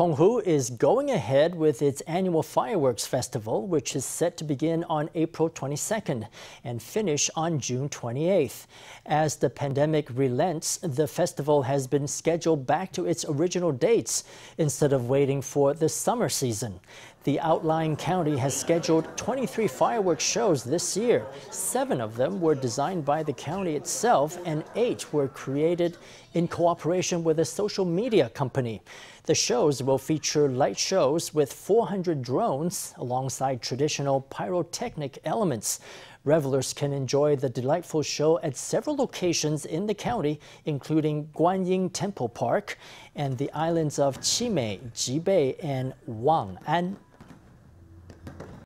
Penghu is going ahead with its annual fireworks festival, which is set to begin on April 22nd and finish on June 28th. As the pandemic relents, the festival has been scheduled back to its original dates instead of waiting for the summer season. The outlying county has scheduled 23 fireworks shows this year. Seven of them were designed by the county itself, and eight were created in cooperation with a social media company. The shows will feature light shows with 400 drones alongside traditional pyrotechnic elements. Revelers can enjoy the delightful show at several locations in the county, including Guanyin Temple Park and the islands of Qimei, Jibei, and Wang'an.